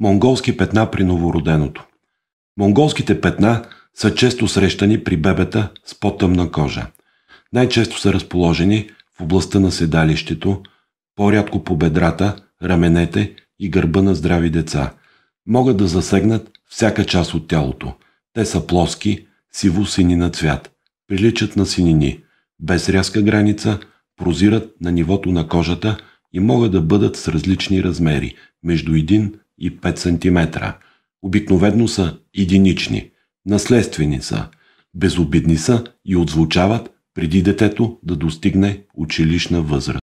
монголски петна при новороденото. Монголските петна са често срещани при бебета с по-тъмна кожа. Най-често са разположени в областта на седалището, по-рядко по бедрата, раменете и гърба на здрави деца. Могат да засегнат всяка част от тялото. Те са плоски, сиво-сини на цвят, приличат на синини, без рязка граница, прозират на нивото на кожата и могат да бъдат с различни размери, между 1 см. Обикновено са единични, наследствени са, безобидни са и отзвучават преди детето да достигне училищна възраст.